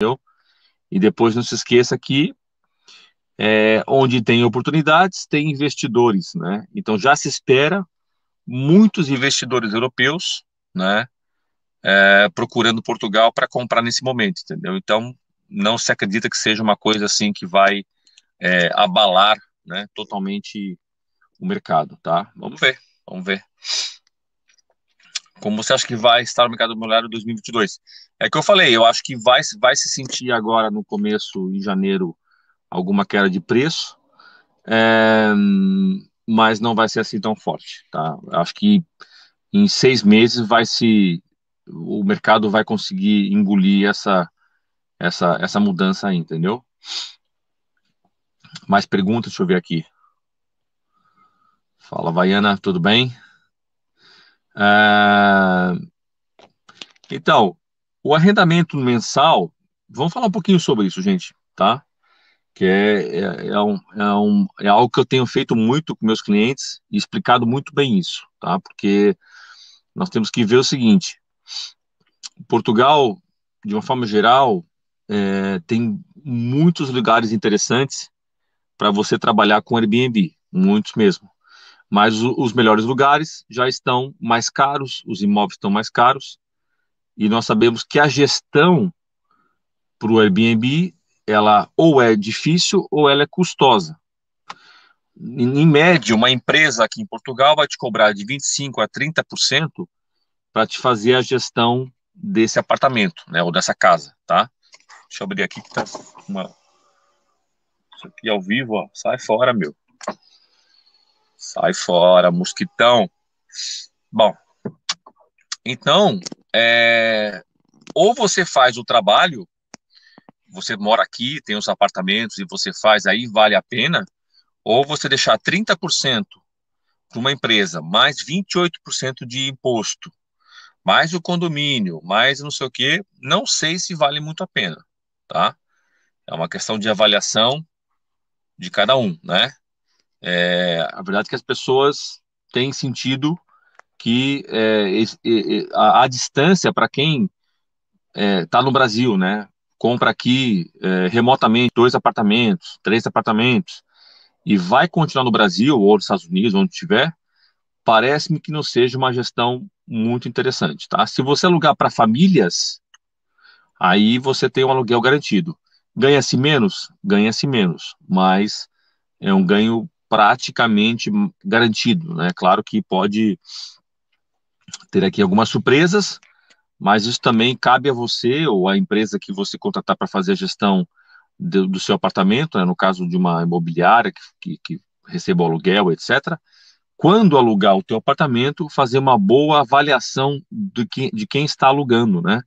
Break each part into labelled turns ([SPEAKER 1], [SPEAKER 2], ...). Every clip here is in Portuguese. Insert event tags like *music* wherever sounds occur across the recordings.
[SPEAKER 1] Entendeu? E depois não se esqueça que é, onde tem oportunidades, tem investidores, né? Então já se espera muitos investidores europeus, né? É, procurando Portugal para comprar nesse momento, entendeu? Então não se acredita que seja uma coisa assim que vai é, abalar, né? Totalmente o mercado, tá? Vamos ver, vamos ver. Como você acha que vai estar o mercado imobiliário em 2022? É que eu falei, eu acho que vai, vai se sentir agora no começo, em janeiro, alguma queda de preço, é, mas não vai ser assim tão forte, tá? Eu acho que em seis meses vai se o mercado vai conseguir engolir essa essa essa mudança aí, entendeu? Mais perguntas, deixa eu ver aqui. Fala, Vaiana, tudo bem? Ah, então, o arrendamento mensal, vamos falar um pouquinho sobre isso, gente, tá? Que é, é, é, um, é, um, é algo que eu tenho feito muito com meus clientes e explicado muito bem isso, tá? Porque nós temos que ver o seguinte: Portugal, de uma forma geral, é, tem muitos lugares interessantes para você trabalhar com Airbnb, muitos mesmo, mas o, os melhores lugares já estão mais caros, os imóveis estão mais caros, e nós sabemos que a gestão para o Airbnb ela ou é difícil ou ela é custosa. Em, em média, uma empresa aqui em Portugal vai te cobrar de 25 a 30% para te fazer a gestão desse apartamento, né, ou dessa casa, tá? Deixa eu abrir aqui que tá uma isso aqui ao vivo, ó, sai fora, meu. Sai fora, mosquitão. Bom, então, é, ou você faz o trabalho, você mora aqui, tem os apartamentos e você faz, aí vale a pena, ou você deixar 30% para uma empresa, mais 28% de imposto, mais o condomínio, mais não sei o que, não sei se vale muito a pena, tá? É uma questão de avaliação de cada um, né? É, a verdade é que as pessoas têm sentido que é, a, a, distância para quem está é, tá no Brasil, né, compra aqui é, remotamente dois apartamentos, três apartamentos e vai continuar no Brasil ou nos Estados Unidos, onde tiver, parece-me que não seja uma gestão muito interessante, tá? Se você alugar para famílias, aí você tem um aluguel garantido. Ganha-se menos? Ganha-se menos, mas é um ganho praticamente garantido. Né? Claro que pode ter aqui algumas surpresas, mas isso também cabe a você ou à empresa que você contratar para fazer a gestão do, do seu apartamento, né? no caso de uma imobiliária que, que, que receba o aluguel, etc. Quando alugar o teu apartamento, fazer uma boa avaliação de, que, de quem está alugando, né?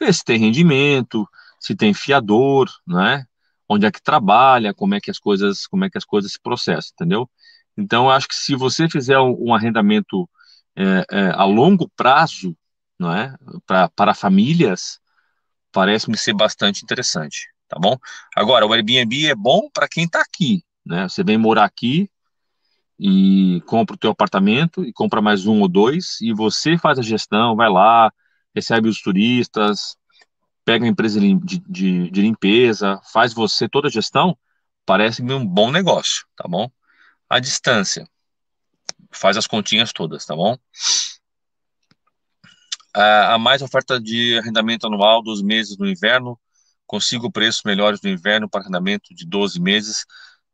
[SPEAKER 1] Ver se tem rendimento, se tem fiador, né? onde é que trabalha, como é que as coisas, como é que as coisas se processam, entendeu? Então, eu acho que se você fizer um, arrendamento é, é, a longo prazo, não é, pra, para famílias, parece-me ser bastante interessante, tá bom? Agora, o Airbnb é bom para quem está aqui, né? Você vem morar aqui e compra o teu apartamento e compra mais um ou dois e você faz a gestão, vai lá, recebe os turistas, pega uma empresa de, de, de limpeza, faz você toda a gestão, parece me um bom negócio, tá bom? A distância, faz as continhas todas, tá bom? A, a mais oferta de arrendamento anual dos meses no inverno, consigo preços melhores no inverno para arrendamento de 12 meses.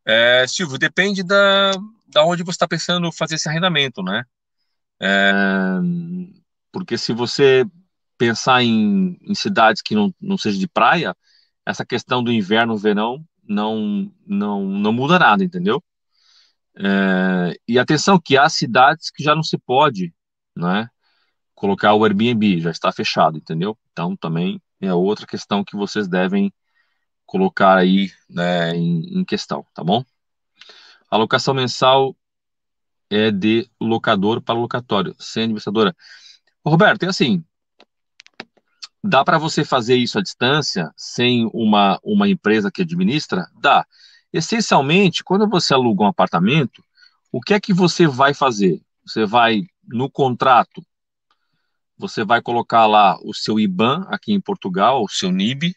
[SPEAKER 1] É, Silvio, depende da, da onde você está pensando fazer esse arrendamento, né? É, porque se você pensar em, em cidades que não, não seja de praia, essa questão do inverno, verão, não, não, não muda nada, entendeu? É, e atenção que há cidades que já não se pode, né? Colocar o Airbnb, já está fechado, entendeu? Então também é outra questão que vocês devem colocar aí né, em, em questão, tá bom? A locação mensal é de locador para locatório, sem administradora. Roberto, é assim, Dá para você fazer isso à distância sem uma, uma empresa que administra? Dá. Essencialmente, quando você aluga um apartamento, o que é que você vai fazer? Você vai no contrato, você vai colocar lá o seu IBAN aqui em Portugal, o seu NIB,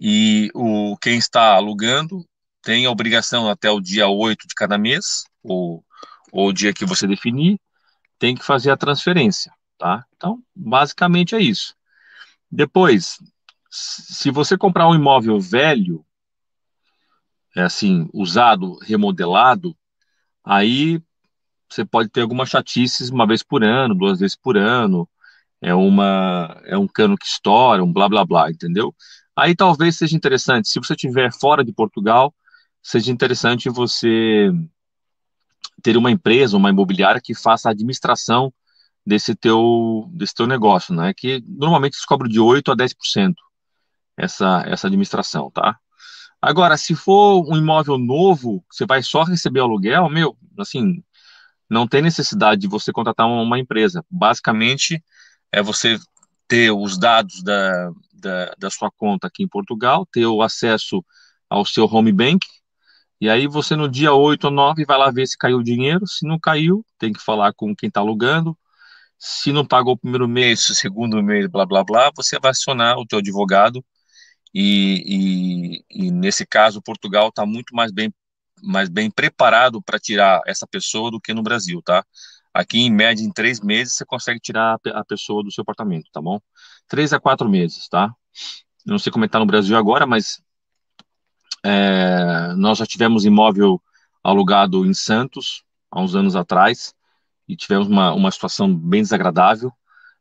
[SPEAKER 1] e o quem está alugando tem a obrigação até o dia 8 de cada mês, ou, ou o dia que você definir, tem que fazer a transferência, tá? Então, basicamente é isso. Depois, se você comprar um imóvel velho, é assim, usado, remodelado, aí você pode ter algumas chatices uma vez por ano, duas vezes por ano, é uma é um cano que estoura, um blá blá blá, entendeu? Aí talvez seja interessante, se você estiver fora de Portugal, seja interessante você ter uma empresa, uma imobiliária que faça a administração desse teu, desse teu negócio, né? Que normalmente se de 8 a 10% essa, essa administração, tá? Agora, se for um imóvel novo, você vai só receber aluguel, meu, assim, não tem necessidade de você contratar uma empresa. Basicamente, é você ter os dados da, da, da sua conta aqui em Portugal, ter o acesso ao seu home bank, e aí você no dia 8 ou 9 vai lá ver se caiu o dinheiro, se não caiu, tem que falar com quem está alugando, se não pagou o primeiro mês, o segundo mês, blá blá blá, você vai acionar o teu advogado e, e, e nesse caso Portugal está muito mais bem mais bem preparado para tirar essa pessoa do que no Brasil, tá? Aqui, em média, em três meses, você consegue tirar a pessoa do seu apartamento, tá bom? Três a quatro meses, tá? Eu não sei como é está no Brasil agora, mas é, nós já tivemos imóvel alugado em Santos, há uns anos atrás, e tivemos uma, uma situação bem desagradável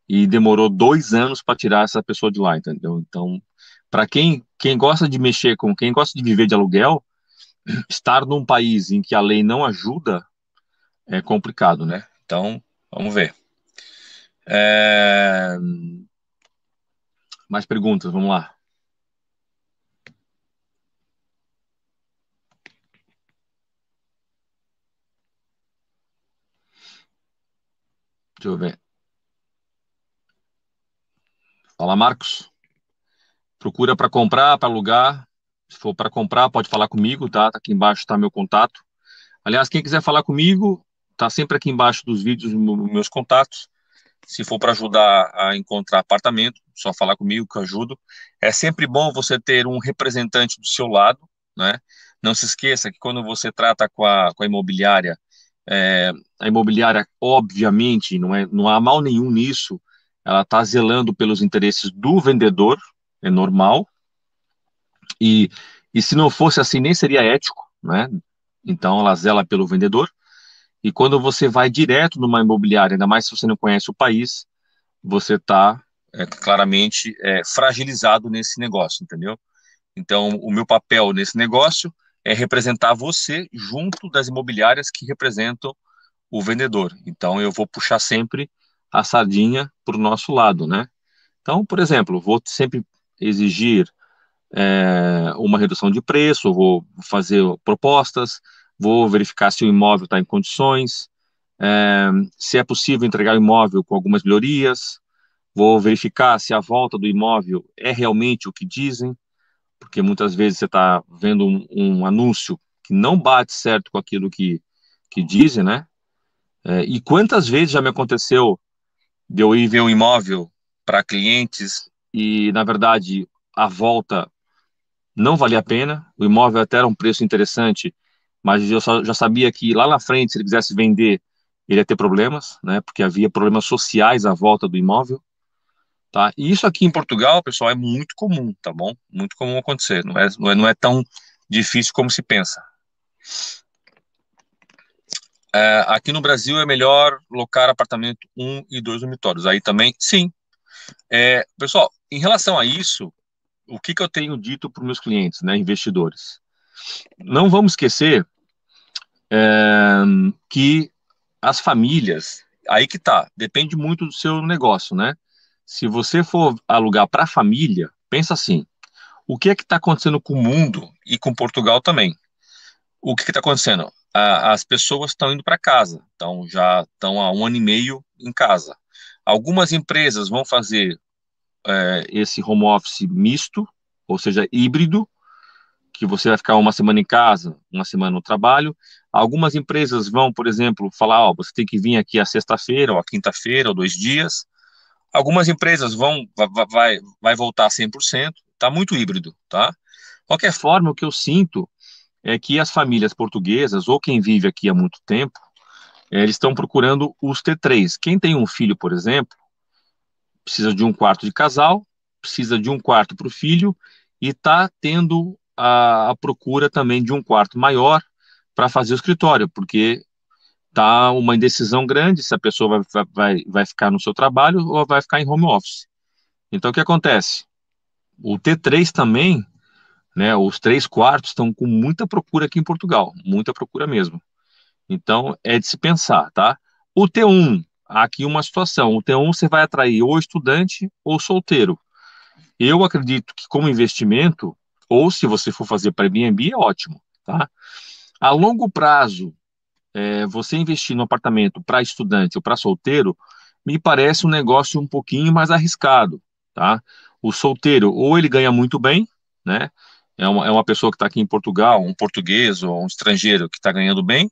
[SPEAKER 1] e demorou dois anos para tirar essa pessoa de lá, entendeu? Então, para quem, quem gosta de mexer com, quem gosta de viver de aluguel, *clears throat* estar num país em que a lei não ajuda é complicado, né? Então, vamos ver. É... Mais perguntas, vamos lá. Deixa eu ver. Fala, Marcos. Procura para comprar, para alugar. Se for para comprar, pode falar comigo, tá? tá aqui embaixo está meu contato. Aliás, quem quiser falar comigo, tá sempre aqui embaixo dos vídeos meus contatos. Se for para ajudar a encontrar apartamento, só falar comigo que eu ajudo. É sempre bom você ter um representante do seu lado, né? Não se esqueça que quando você trata com a, com a imobiliária é, a imobiliária, obviamente, não, é, não há mal nenhum nisso, ela está zelando pelos interesses do vendedor, é normal, e, e se não fosse assim, nem seria ético, né? Então ela zela pelo vendedor, e quando você vai direto numa imobiliária, ainda mais se você não conhece o país, você está é, claramente é, fragilizado nesse negócio, entendeu? Então, o meu papel nesse negócio é representar você junto das imobiliárias que representam o vendedor. Então, eu vou puxar sempre a sardinha para o nosso lado, né? Então, por exemplo, vou sempre exigir é, uma redução de preço, vou fazer propostas, vou verificar se o imóvel está em condições, é, se é possível entregar o imóvel com algumas melhorias, vou verificar se a volta do imóvel é realmente o que dizem, porque muitas vezes você está vendo um, um, anúncio que não bate certo com aquilo que, que dizem, né? É, e quantas vezes já me aconteceu de eu ir ver um imóvel para clientes e, na verdade, a volta não valia a pena, o imóvel até era um preço interessante, mas eu só, já sabia que lá na frente, se ele quisesse vender, ele ia ter problemas, né? Porque havia problemas sociais à volta do imóvel. Tá? E isso aqui em Portugal, pessoal, é muito comum, tá bom? Muito comum acontecer, não é, não é, não é tão difícil como se pensa. É, aqui no Brasil é melhor locar apartamento um e dois dormitórios. Aí também, sim. É, pessoal, em relação a isso, o que, que eu tenho dito para os meus clientes, né, investidores? Não vamos esquecer é, que as famílias, aí que tá, depende muito do seu negócio, né? Se você for alugar para a família, pensa assim: o que é que está acontecendo com o mundo e com Portugal também? O que está acontecendo? as pessoas estão indo para casa, então já estão há um ano e meio em casa. Algumas empresas vão fazer é, esse home office misto, ou seja, híbrido, que você vai ficar uma semana em casa, uma semana no trabalho. Algumas empresas vão, por exemplo, falar: ó, você tem que vir aqui a sexta-feira, ou a quinta-feira, ou dois dias. Algumas empresas vão vai, vai voltar 100%, está muito híbrido, tá? Qualquer forma, o que eu sinto é que as famílias portuguesas ou quem vive aqui há muito tempo, é, eles estão procurando os T3. Quem tem um filho, por exemplo, precisa de um quarto de casal, precisa de um quarto para o filho e está tendo a, a, procura também de um quarto maior para fazer o escritório, porque tá uma indecisão grande se a pessoa vai, vai, vai ficar no seu trabalho ou vai ficar em home office. Então, o que acontece? O T3 também, né, os três quartos estão com muita procura aqui em Portugal, muita procura mesmo. Então, é de se pensar, tá? O T1, aqui uma situação, o T1 você vai atrair ou estudante ou solteiro. Eu acredito que como investimento, ou se você for fazer para Airbnb, é ótimo, tá? A longo prazo, é, você investir no apartamento para estudante ou para solteiro, me parece um negócio um pouquinho mais arriscado, tá? O solteiro, ou ele ganha muito bem, né? É uma, é uma pessoa que está aqui em Portugal, um português ou um estrangeiro que está ganhando bem,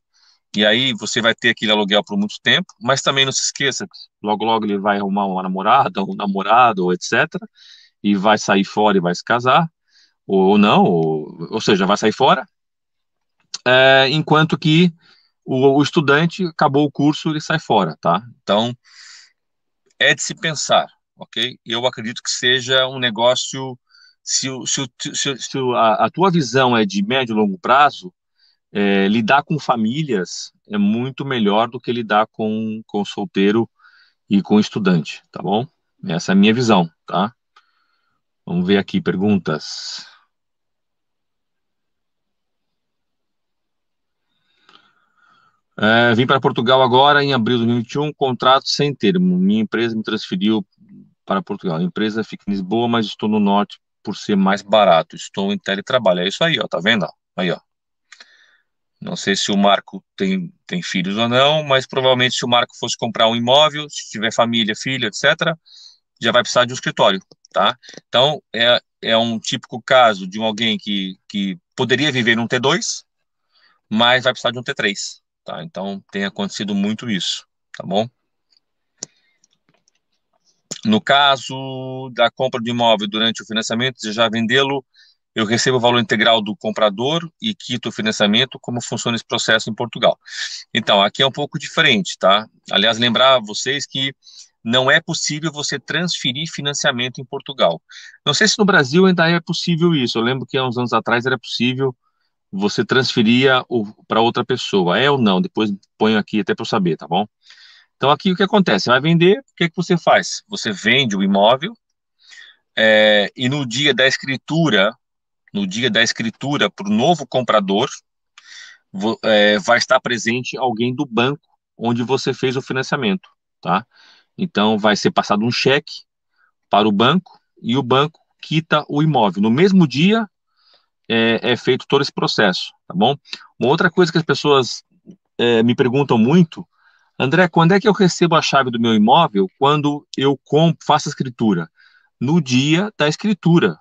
[SPEAKER 1] e aí você vai ter aquele aluguel por muito tempo, mas também não se esqueça, logo logo ele vai arrumar uma namorada, um namorado, ou etc., e vai sair fora e vai se casar, ou, ou não, ou, ou seja, vai sair fora, é, enquanto que o, o estudante acabou o curso, ele sai fora, tá? Então, é de se pensar, ok? Eu acredito que seja um negócio, se, se, se, se a, a, tua visão é de médio e longo prazo, é, lidar com famílias é muito melhor do que lidar com, com solteiro e com estudante, tá bom? Essa é a minha visão, tá? Vamos ver aqui perguntas. É, vim para Portugal agora em abril de 2021, contrato sem termo. Minha empresa me transferiu para Portugal. A empresa fica em Lisboa, mas estou no norte por ser mais barato. Estou em teletrabalho. É isso aí, ó, tá vendo? Aí, ó. Não sei se o Marco tem, tem filhos ou não, mas provavelmente se o Marco fosse comprar um imóvel, se tiver família, filha etc., já vai precisar de um escritório, tá? Então, é, é um típico caso de um alguém que, que poderia viver num T2, mas vai precisar de um T3, Tá? Então, tem acontecido muito isso, tá bom? No caso da compra do imóvel durante o financiamento, desejar vendê-lo, eu recebo o valor integral do comprador e quito o financiamento. Como funciona esse processo em Portugal? Então, aqui é um pouco diferente, tá? Aliás, lembrar a vocês que não é possível você transferir financiamento em Portugal. Não sei se no Brasil ainda é possível isso. Eu lembro que há uns anos atrás era possível você transferia para outra pessoa, é ou não? Depois ponho aqui até para eu saber, tá bom? Então aqui o que acontece? Você vai vender, o que, é que você faz? Você vende o imóvel é, e no dia da escritura, no dia da escritura para o novo comprador, é, vai estar presente alguém do banco onde você fez o financiamento, tá? Então vai ser passado um cheque para o banco e o banco quita o imóvel. No mesmo dia é, é feito todo esse processo, tá bom? Uma outra coisa que as pessoas é, me perguntam muito, André, quando é que eu recebo a chave do meu imóvel? Quando eu compro, faço a escritura? No dia da escritura.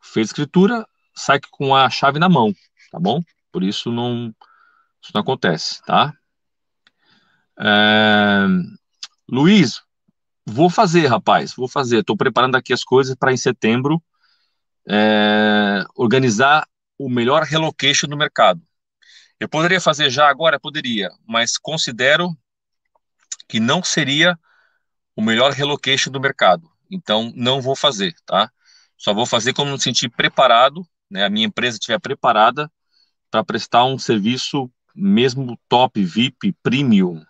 [SPEAKER 1] Fez a escritura, sai com a chave na mão, tá bom? Por isso não, isso não acontece, tá? É... Luiz, vou fazer, rapaz, vou fazer. Estou preparando aqui as coisas para em setembro é, organizar o melhor relocation no mercado. Eu poderia fazer já agora? Poderia, mas considero que não seria o melhor relocation do mercado. Então, não vou fazer, tá? Só vou fazer quando me sentir preparado, né? A minha empresa estiver preparada para prestar um serviço mesmo top, VIP, premium,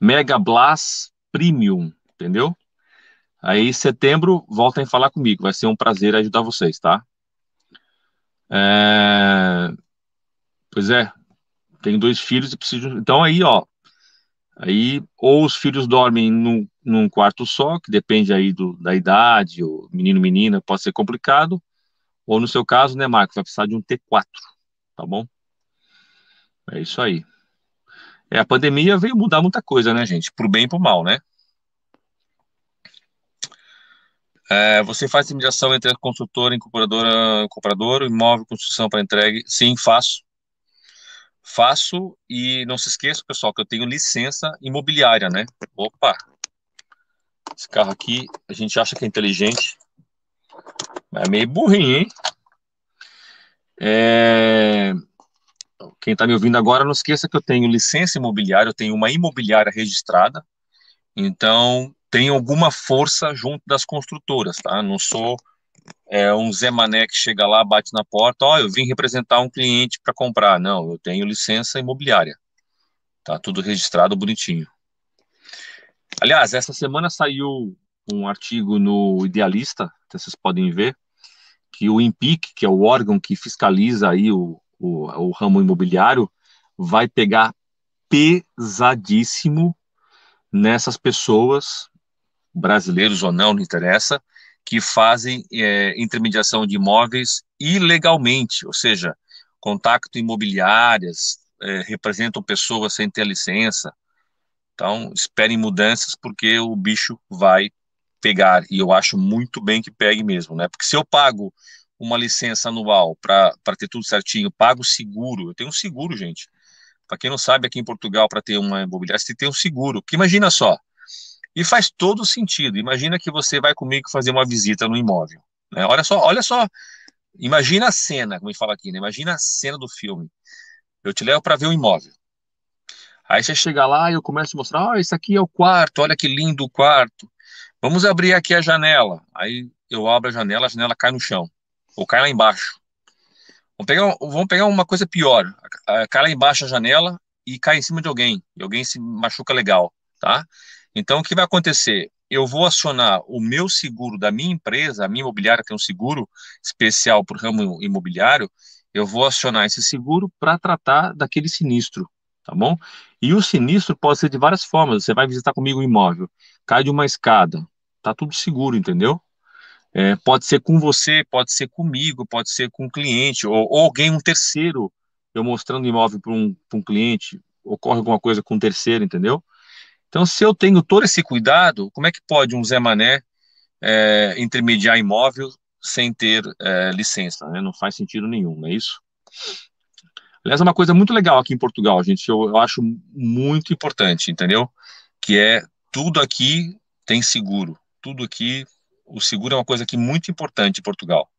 [SPEAKER 1] mega blast premium, entendeu? Aí, em setembro, voltem a falar comigo. Vai ser um prazer ajudar vocês, tá? É... Pois é. Tenho dois filhos e preciso. Então, aí, ó. Aí, ou os filhos dormem num, num quarto só, que depende aí do, da idade, o menino, menina, pode ser complicado. Ou no seu caso, né, Marcos, vai precisar de um T4, tá bom? É isso aí. É, a pandemia veio mudar muita coisa, né, gente? Pro bem e pro mal, né? É, você faz mediação entre a construtora, incorporadora, comprador, imóvel, construção para entregue? Sim, faço. Faço e não se esqueça, pessoal, que eu tenho licença imobiliária, né? Opa! Esse carro aqui, a gente acha que é inteligente, mas é meio burrinho, hein? É... Quem está me ouvindo agora, não esqueça que eu tenho licença imobiliária, eu tenho uma imobiliária registrada, então, tem alguma força junto das construtoras, tá? Não sou é, um Zé Mané que chega lá, bate na porta, ó, oh, eu vim representar um cliente para comprar. Não, eu tenho licença imobiliária. Tá tudo registrado bonitinho. Aliás, essa semana saiu um artigo no Idealista, que vocês podem ver, que o INPIC, que é o órgão que fiscaliza aí o, o, o ramo imobiliário, vai pegar pesadíssimo nessas pessoas brasileiros ou não, não interessa, que fazem é, intermediação de imóveis ilegalmente, ou seja, contato imobiliárias, é, representam pessoas sem ter licença. Então, esperem mudanças porque o bicho vai pegar, e eu acho muito bem que pegue mesmo, né? Porque se eu pago uma licença anual para ter tudo certinho, pago seguro, eu tenho um seguro, gente. Para quem não sabe, aqui em Portugal, para ter uma imobiliária, você tem um seguro. Porque imagina só, e faz todo sentido. Imagina que você vai comigo fazer uma visita no imóvel. Né? Olha só, olha só. Imagina a cena, como a gente fala aqui, né? Imagina a cena do filme. Eu te levo para ver o imóvel. Aí você chega lá e eu começo a mostrar: oh, esse aqui é o quarto, olha que lindo o quarto. Vamos abrir aqui a janela. Aí eu abro a janela, a janela cai no chão, ou cai lá embaixo. Vamos pegar, vamos pegar uma coisa pior: cai lá embaixo a janela e cai em cima de alguém, e alguém se machuca legal, tá? Então, o que vai acontecer? Eu vou acionar o meu seguro da minha empresa, a minha imobiliária tem é um seguro especial para o ramo imobiliário, eu vou acionar esse seguro para tratar daquele sinistro, tá bom? E o sinistro pode ser de várias formas. Você vai visitar comigo o um imóvel, cai de uma escada, tá tudo seguro, entendeu? É, pode ser com você, pode ser comigo, pode ser com o um cliente, ou, ou, alguém, um terceiro, eu mostrando imóvel para um, um cliente, ocorre alguma coisa com um terceiro, entendeu? Então, se eu tenho todo esse cuidado, como é que pode um Zé Mané é, intermediar imóvel sem ter é, licença? Né? Não faz sentido nenhum, não é isso? Aliás, é uma coisa muito legal aqui em Portugal, gente, eu, eu acho muito importante, entendeu? Que é tudo aqui tem seguro, tudo aqui, o seguro é uma coisa que é muito importante em Portugal.